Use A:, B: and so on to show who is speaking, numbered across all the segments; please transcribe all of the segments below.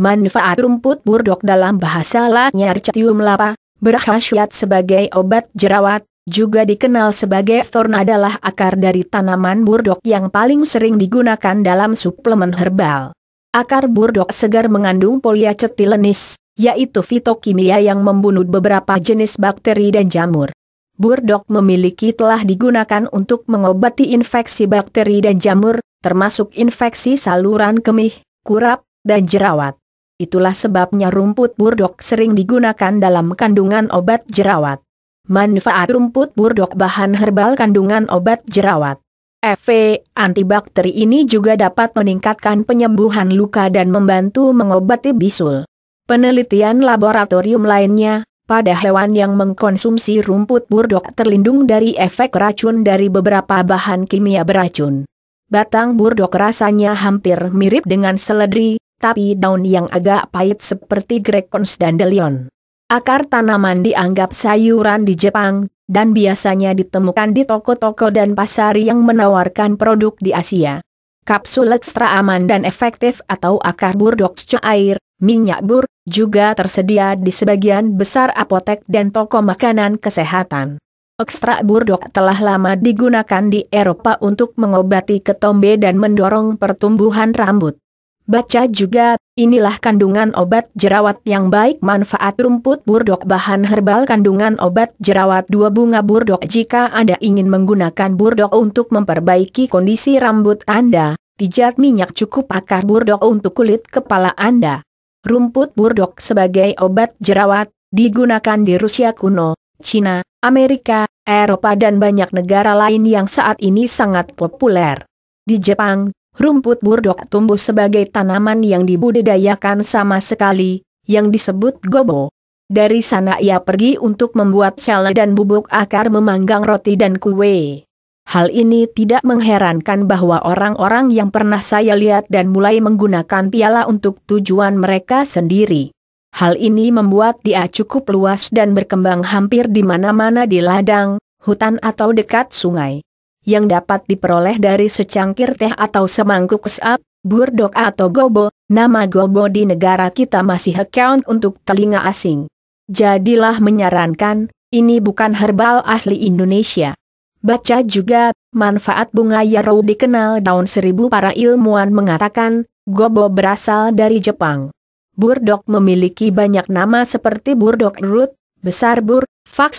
A: Manfaat rumput burdok dalam bahasa latnya Arcetium lapa, berkhasiat sebagai obat jerawat, juga dikenal sebagai thorn adalah akar dari tanaman burdok yang paling sering digunakan dalam suplemen herbal. Akar burdok segar mengandung poliacetilenis, yaitu fitokimia yang membunuh beberapa jenis bakteri dan jamur. Burdok memiliki telah digunakan untuk mengobati infeksi bakteri dan jamur, termasuk infeksi saluran kemih, kurap, dan jerawat. Itulah sebabnya rumput burdok sering digunakan dalam kandungan obat jerawat. Manfaat rumput burdok bahan herbal kandungan obat jerawat. Efek antibakteri ini juga dapat meningkatkan penyembuhan luka dan membantu mengobati bisul. Penelitian laboratorium lainnya, pada hewan yang mengkonsumsi rumput burdok terlindung dari efek racun dari beberapa bahan kimia beracun. Batang burdok rasanya hampir mirip dengan seledri, tapi daun yang agak pahit seperti grekons dan delion. Akar tanaman dianggap sayuran di Jepang, dan biasanya ditemukan di toko-toko dan pasar yang menawarkan produk di Asia. Kapsul ekstra aman dan efektif atau akar burdok air, minyak bur, juga tersedia di sebagian besar apotek dan toko makanan kesehatan. Ekstrak burdok telah lama digunakan di Eropa untuk mengobati ketombe dan mendorong pertumbuhan rambut. Baca juga, inilah kandungan obat jerawat yang baik manfaat rumput burdok bahan herbal kandungan obat jerawat dua bunga burdok jika Anda ingin menggunakan burdok untuk memperbaiki kondisi rambut Anda, pijat minyak cukup akar burdok untuk kulit kepala Anda. Rumput burdok sebagai obat jerawat, digunakan di Rusia kuno, Cina, Amerika, Eropa dan banyak negara lain yang saat ini sangat populer. Di Jepang, Rumput burdok tumbuh sebagai tanaman yang dibudidayakan sama sekali, yang disebut gobo. Dari sana ia pergi untuk membuat cele dan bubuk akar memanggang roti dan kue. Hal ini tidak mengherankan bahwa orang-orang yang pernah saya lihat dan mulai menggunakan piala untuk tujuan mereka sendiri. Hal ini membuat dia cukup luas dan berkembang hampir di mana-mana di ladang, hutan atau dekat sungai yang dapat diperoleh dari secangkir teh atau semangkuk kesap, burdok atau gobo, nama gobo di negara kita masih account untuk telinga asing. Jadilah menyarankan, ini bukan herbal asli Indonesia. Baca juga, manfaat bunga yarrow dikenal daun seribu para ilmuwan mengatakan, gobo berasal dari Jepang. Burdok memiliki banyak nama seperti burdok root, besar bur,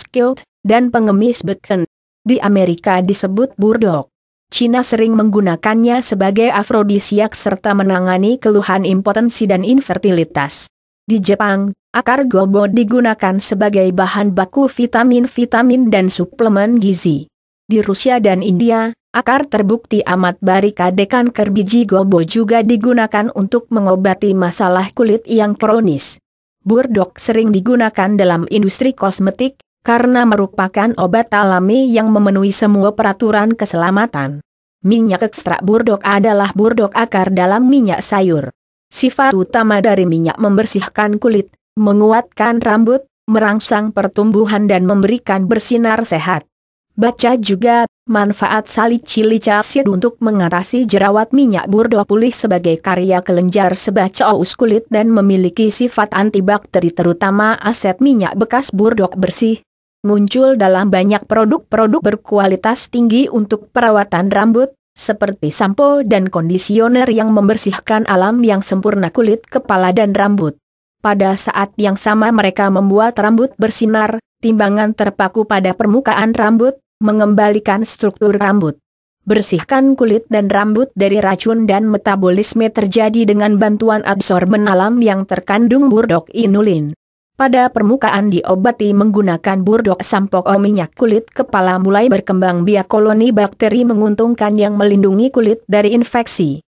A: kilt, dan pengemis beken. Di Amerika disebut burdok. Cina sering menggunakannya sebagai afrodisiak serta menangani keluhan impotensi dan infertilitas. Di Jepang, akar gobo digunakan sebagai bahan baku vitamin-vitamin dan suplemen gizi. Di Rusia dan India, akar terbukti amat barikadekan kerbiji gobo juga digunakan untuk mengobati masalah kulit yang kronis. Burdok sering digunakan dalam industri kosmetik, karena merupakan obat alami yang memenuhi semua peraturan keselamatan. Minyak ekstrak burdok adalah burdok akar dalam minyak sayur. Sifat utama dari minyak membersihkan kulit, menguatkan rambut, merangsang pertumbuhan dan memberikan bersinar sehat. Baca juga, manfaat chili acid untuk mengatasi jerawat minyak burdok pulih sebagai karya kelenjar sebah caus kulit dan memiliki sifat antibakteri terutama aset minyak bekas burdok bersih, muncul dalam banyak produk-produk berkualitas tinggi untuk perawatan rambut, seperti sampo dan kondisioner yang membersihkan alam yang sempurna kulit kepala dan rambut. Pada saat yang sama mereka membuat rambut bersinar, timbangan terpaku pada permukaan rambut, mengembalikan struktur rambut. Bersihkan kulit dan rambut dari racun dan metabolisme terjadi dengan bantuan adsorben alam yang terkandung burdok inulin pada permukaan diobati menggunakan burdok sampok o minyak kulit kepala mulai berkembang biak koloni bakteri menguntungkan yang melindungi kulit dari infeksi.